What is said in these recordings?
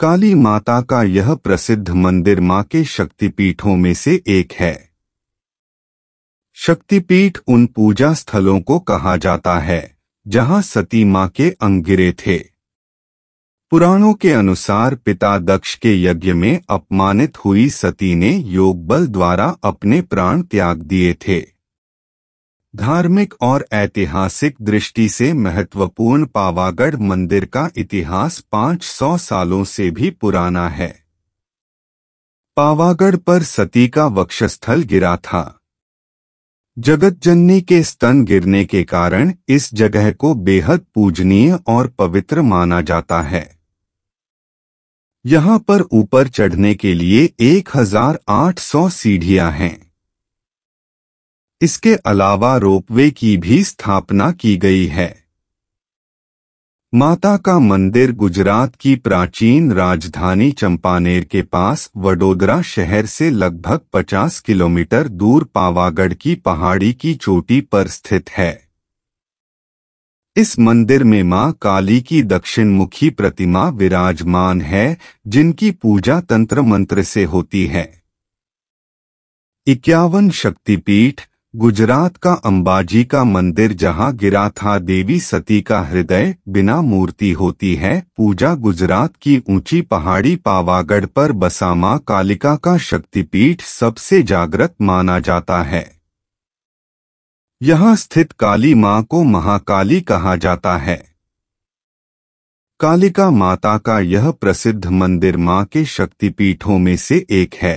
काली माता का यह प्रसिद्ध मंदिर मां के शक्तिपीठों में से एक है शक्तिपीठ उन पूजा स्थलों को कहा जाता है जहां सती मां के अंगिरे थे पुराणों के अनुसार पिता दक्ष के यज्ञ में अपमानित हुई सती ने योग बल द्वारा अपने प्राण त्याग दिए थे धार्मिक और ऐतिहासिक दृष्टि से महत्वपूर्ण पावागढ़ मंदिर का इतिहास 500 सालों से भी पुराना है पावागढ़ पर सती का वक्षस्थल गिरा था जगतजननी के स्तन गिरने के कारण इस जगह को बेहद पूजनीय और पवित्र माना जाता है यहाँ पर ऊपर चढ़ने के लिए 1800 सीढ़ियां हैं इसके अलावा रोपवे की भी स्थापना की गई है माता का मंदिर गुजरात की प्राचीन राजधानी चंपानेर के पास वडोदरा शहर से लगभग 50 किलोमीटर दूर पावागढ़ की पहाड़ी की चोटी पर स्थित है इस मंदिर में मां काली की दक्षिणमुखी प्रतिमा विराजमान है जिनकी पूजा तंत्र मंत्र से होती है इक्यावन शक्तिपीठ गुजरात का अंबाजी का मंदिर जहां गिरा था देवी सती का हृदय बिना मूर्ति होती है पूजा गुजरात की ऊंची पहाड़ी पावागढ़ पर बसा माँ कालिका का शक्तिपीठ सबसे जागृत माना जाता है यहाँ स्थित काली माँ को महाकाली कहा जाता है कालिका माता का यह प्रसिद्ध मंदिर माँ के शक्तिपीठों में से एक है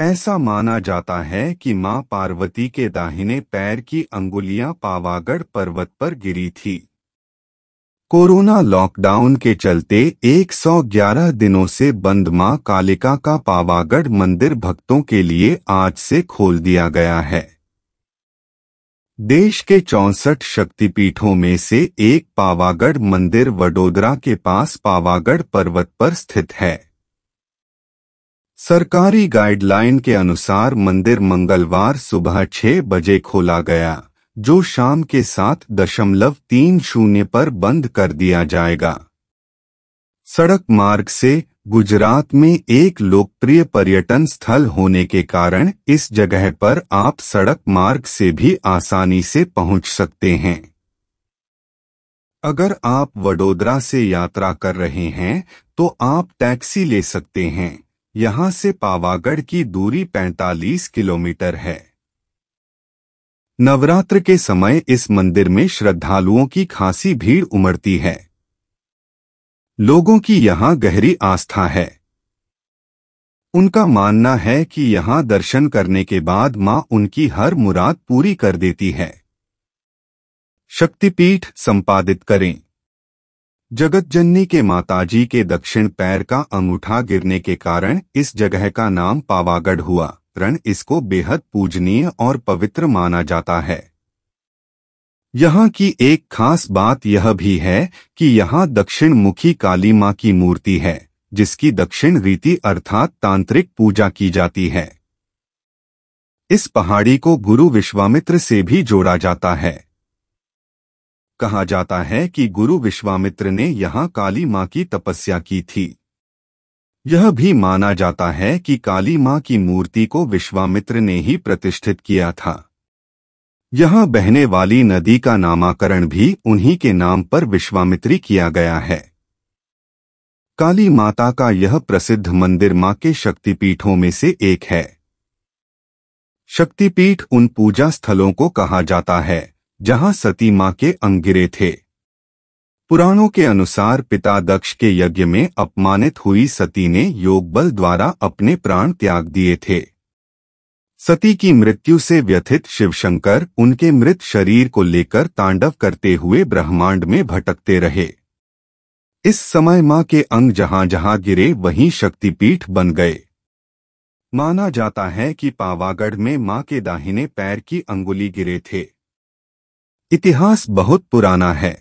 ऐसा माना जाता है कि मां पार्वती के दाहिने पैर की अंगुलियां पावागढ़ पर्वत पर गिरी थी कोरोना लॉकडाउन के चलते 111 दिनों से बंद मां कालिका का पावागढ़ मंदिर भक्तों के लिए आज से खोल दिया गया है देश के चौसठ शक्तिपीठों में से एक पावागढ़ मंदिर वडोदरा के पास पावागढ़ पर्वत पर स्थित है सरकारी गाइडलाइन के अनुसार मंदिर मंगलवार सुबह छह बजे खोला गया जो शाम के सात दशमलव तीन शून्य पर बंद कर दिया जाएगा सड़क मार्ग से गुजरात में एक लोकप्रिय पर्यटन स्थल होने के कारण इस जगह पर आप सड़क मार्ग से भी आसानी से पहुंच सकते हैं अगर आप वडोदरा से यात्रा कर रहे हैं तो आप टैक्सी ले सकते हैं यहां से पावागढ़ की दूरी 45 किलोमीटर है नवरात्र के समय इस मंदिर में श्रद्धालुओं की खासी भीड़ उमड़ती है लोगों की यहां गहरी आस्था है उनका मानना है कि यहां दर्शन करने के बाद मां उनकी हर मुराद पूरी कर देती है शक्तिपीठ संपादित करें जगत जननी के माताजी के दक्षिण पैर का अंगूठा गिरने के कारण इस जगह का नाम पावागढ़ हुआ रण इसको बेहद पूजनीय और पवित्र माना जाता है यहाँ की एक खास बात यह भी है कि यहाँ दक्षिण मुखी काली माँ की मूर्ति है जिसकी दक्षिण रीति अर्थात तांत्रिक पूजा की जाती है इस पहाड़ी को गुरु विश्वामित्र से भी जोड़ा जाता है कहा जाता है कि गुरु विश्वामित्र ने यहाँ काली माँ की तपस्या की थी यह भी माना जाता है कि काली माँ की मूर्ति को विश्वामित्र ने ही प्रतिष्ठित किया था यहाँ बहने वाली नदी का नामकरण भी उन्हीं के नाम पर विश्वामित्री किया गया है काली माता का यह प्रसिद्ध मंदिर माँ के शक्तिपीठों में से एक है शक्तिपीठ उन पूजा स्थलों को कहा जाता है जहां सती मां के अंगिरे थे पुराणों के अनुसार पिता दक्ष के यज्ञ में अपमानित हुई सती ने योग बल द्वारा अपने प्राण त्याग दिए थे सती की मृत्यु से व्यथित शिवशंकर उनके मृत शरीर को लेकर तांडव करते हुए ब्रह्मांड में भटकते रहे इस समय मां के अंग जहां जहां गिरे वहीं शक्तिपीठ बन गए माना जाता है कि पावागढ़ में मां के दाहिने पैर की अंगुली गिरे थे इतिहास बहुत पुराना है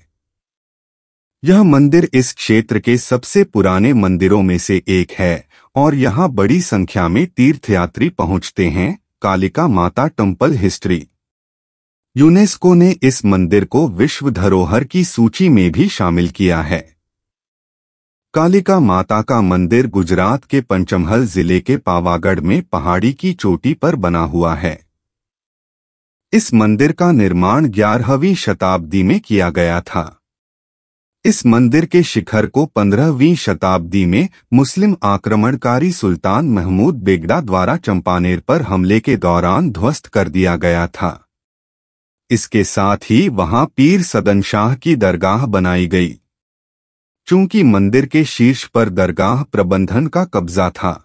यह मंदिर इस क्षेत्र के सबसे पुराने मंदिरों में से एक है और यहाँ बड़ी संख्या में तीर्थयात्री पहुंचते हैं कालिका माता टेम्पल हिस्ट्री यूनेस्को ने इस मंदिर को विश्व धरोहर की सूची में भी शामिल किया है कालिका माता का मंदिर गुजरात के पंचमहल जिले के पावागढ़ में पहाड़ी की चोटी पर बना हुआ है इस मंदिर का निर्माण ग्यारहवीं शताब्दी में किया गया था इस मंदिर के शिखर को पंद्रहवीं शताब्दी में मुस्लिम आक्रमणकारी सुल्तान महमूद बेगड़ा द्वारा चंपानेर पर हमले के दौरान ध्वस्त कर दिया गया था इसके साथ ही वहां पीर सदन शाह की दरगाह बनाई गई चूंकि मंदिर के शीर्ष पर दरगाह प्रबंधन का कब्जा था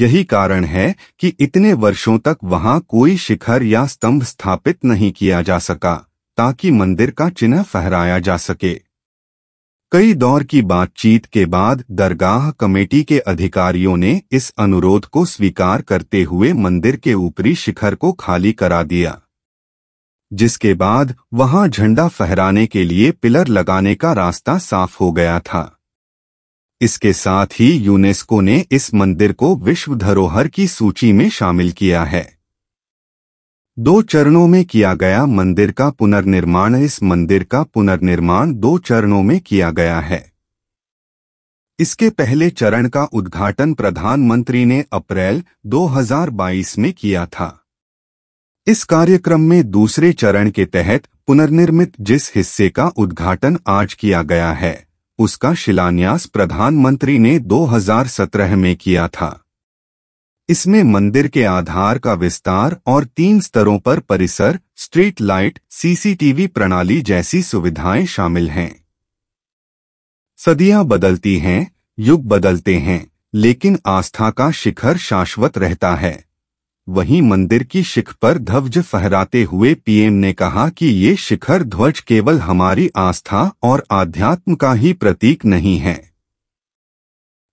यही कारण है कि इतने वर्षों तक वहां कोई शिखर या स्तंभ स्थापित नहीं किया जा सका ताकि मंदिर का चिन्ह फहराया जा सके कई दौर की बातचीत के बाद दरगाह कमेटी के अधिकारियों ने इस अनुरोध को स्वीकार करते हुए मंदिर के ऊपरी शिखर को खाली करा दिया जिसके बाद वहां झंडा फहराने के लिए पिलर लगाने का रास्ता साफ हो गया था इसके साथ ही यूनेस्को ने इस मंदिर को विश्व धरोहर की सूची में शामिल किया है दो चरणों में किया गया मंदिर का पुनर्निर्माण इस मंदिर का पुनर्निर्माण दो चरणों में किया गया है इसके पहले चरण का उद्घाटन प्रधानमंत्री ने अप्रैल 2022 में किया था इस कार्यक्रम में दूसरे चरण के तहत पुनर्निर्मित जिस हिस्से का उद्घाटन आज किया गया है उसका शिलान्यास प्रधानमंत्री ने 2017 में किया था इसमें मंदिर के आधार का विस्तार और तीन स्तरों पर परिसर स्ट्रीट लाइट सीसीटीवी प्रणाली जैसी सुविधाएं शामिल हैं सदियां बदलती हैं युग बदलते हैं लेकिन आस्था का शिखर शाश्वत रहता है वहीं मंदिर की शिख पर ध्वज फहराते हुए पीएम ने कहा कि ये शिखर ध्वज केवल हमारी आस्था और आध्यात्म का ही प्रतीक नहीं है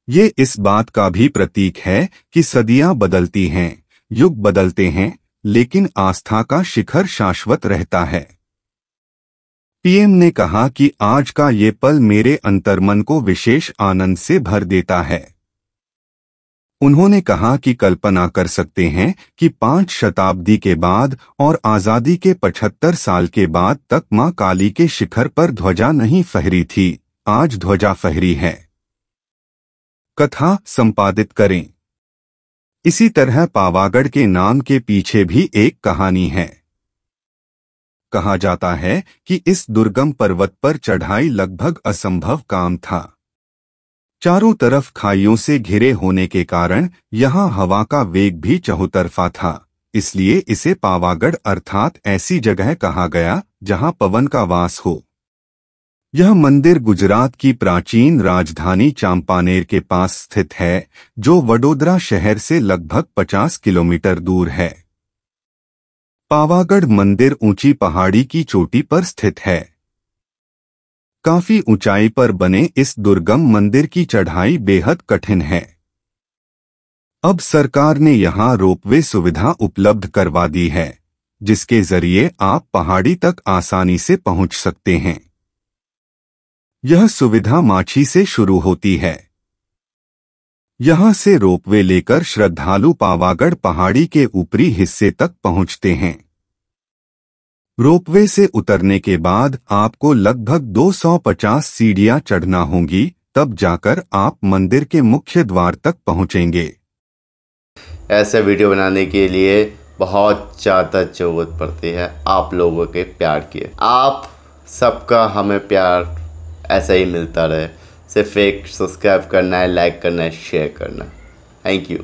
ये इस बात का भी प्रतीक है कि सदियां बदलती हैं युग बदलते हैं लेकिन आस्था का शिखर शाश्वत रहता है पीएम ने कहा कि आज का ये पल मेरे अंतर्मन को विशेष आनंद से भर देता है उन्होंने कहा कि कल्पना कर सकते हैं कि पांच शताब्दी के बाद और आज़ादी के 75 साल के बाद तक मां काली के शिखर पर ध्वजा नहीं फहरी थी आज ध्वजा फहरी है कथा संपादित करें इसी तरह पावागढ़ के नाम के पीछे भी एक कहानी है कहा जाता है कि इस दुर्गम पर्वत पर चढ़ाई लगभग असंभव काम था चारों तरफ खाइयों से घिरे होने के कारण यहाँ हवा का वेग भी चहुतरफा था इसलिए इसे पावागढ़ अर्थात ऐसी जगह कहा गया जहाँ पवन का वास हो यह मंदिर गुजरात की प्राचीन राजधानी चांपानेर के पास स्थित है जो वडोदरा शहर से लगभग 50 किलोमीटर दूर है पावागढ़ मंदिर ऊंची पहाड़ी की चोटी पर स्थित है काफी ऊंचाई पर बने इस दुर्गम मंदिर की चढ़ाई बेहद कठिन है अब सरकार ने यहां रोपवे सुविधा उपलब्ध करवा दी है जिसके जरिए आप पहाड़ी तक आसानी से पहुंच सकते हैं यह सुविधा माछी से शुरू होती है यहां से रोपवे लेकर श्रद्धालु पावागढ़ पहाड़ी के ऊपरी हिस्से तक पहुंचते हैं रोपवे से उतरने के बाद आपको लगभग 250 सीढ़ियां चढ़ना होंगी तब जाकर आप मंदिर के मुख्य द्वार तक पहुंचेंगे ऐसे वीडियो बनाने के लिए बहुत ज़्यादा ज़रूरत पड़ती है आप लोगों के प्यार की आप सबका हमें प्यार ऐसा ही मिलता रहे सिर्फ एक सब्सक्राइब करना है लाइक करना है शेयर करना है थैंक यू